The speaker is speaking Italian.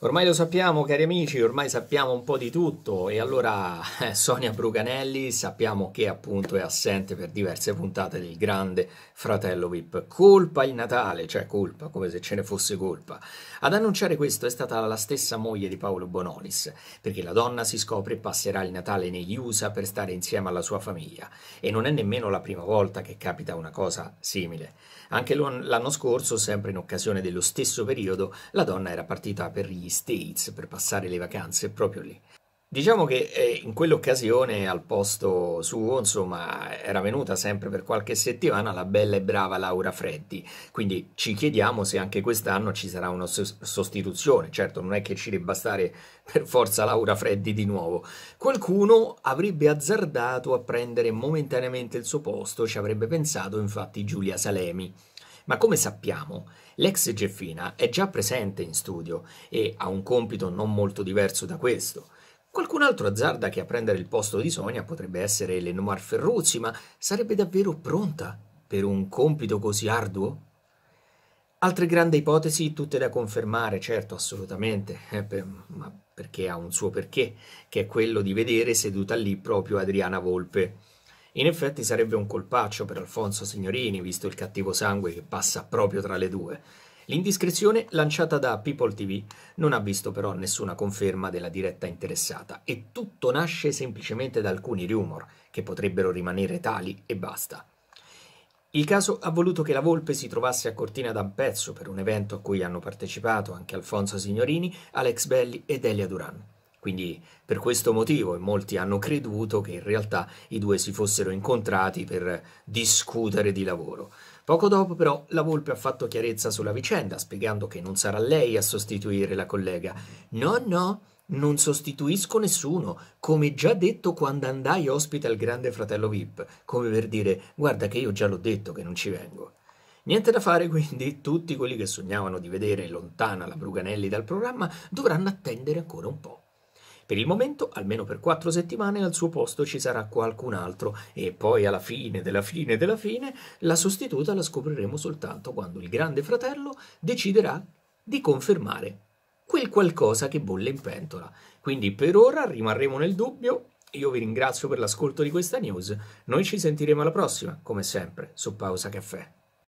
Ormai lo sappiamo, cari amici, ormai sappiamo un po' di tutto e allora eh, Sonia Bruganelli sappiamo che appunto è assente per diverse puntate del grande fratello VIP. Colpa il Natale, cioè colpa, come se ce ne fosse colpa. Ad annunciare questo è stata la stessa moglie di Paolo Bonolis, perché la donna si scopre passerà il Natale negli USA per stare insieme alla sua famiglia e non è nemmeno la prima volta che capita una cosa simile. Anche l'anno scorso, sempre in occasione dello stesso periodo, la donna era partita per negli States per passare le vacanze proprio lì. Diciamo che eh, in quell'occasione al posto suo, insomma, era venuta sempre per qualche settimana la bella e brava Laura Freddi. Quindi ci chiediamo se anche quest'anno ci sarà una sostituzione. Certo, non è che ci debba stare per forza Laura Freddi di nuovo. Qualcuno avrebbe azzardato a prendere momentaneamente il suo posto, ci avrebbe pensato infatti Giulia Salemi. Ma come sappiamo, l'ex Geffina è già presente in studio e ha un compito non molto diverso da questo. Qualcun altro azzarda che a prendere il posto di Sonia potrebbe essere Lenoir Ferruzzi, ma sarebbe davvero pronta per un compito così arduo? Altre grandi ipotesi, tutte da confermare, certo, assolutamente, eh, per, ma perché ha un suo perché, che è quello di vedere seduta lì proprio Adriana Volpe. In effetti sarebbe un colpaccio per Alfonso Signorini, visto il cattivo sangue che passa proprio tra le due. L'indiscrezione lanciata da People TV non ha visto però nessuna conferma della diretta interessata e tutto nasce semplicemente da alcuni rumor, che potrebbero rimanere tali e basta. Il caso ha voluto che la Volpe si trovasse a Cortina da un pezzo per un evento a cui hanno partecipato anche Alfonso Signorini, Alex Belli ed Elia Duran. Quindi per questo motivo e molti hanno creduto che in realtà i due si fossero incontrati per discutere di lavoro. Poco dopo però la Volpe ha fatto chiarezza sulla vicenda, spiegando che non sarà lei a sostituire la collega. No, no, non sostituisco nessuno, come già detto quando andai ospite al grande fratello VIP, come per dire guarda che io già l'ho detto che non ci vengo. Niente da fare quindi, tutti quelli che sognavano di vedere lontana la Bruganelli dal programma dovranno attendere ancora un po'. Per il momento, almeno per quattro settimane, al suo posto ci sarà qualcun altro e poi alla fine della fine della fine la sostituta la scopriremo soltanto quando il grande fratello deciderà di confermare quel qualcosa che bolle in pentola. Quindi per ora rimarremo nel dubbio. Io vi ringrazio per l'ascolto di questa news. Noi ci sentiremo alla prossima, come sempre, su Pausa Caffè.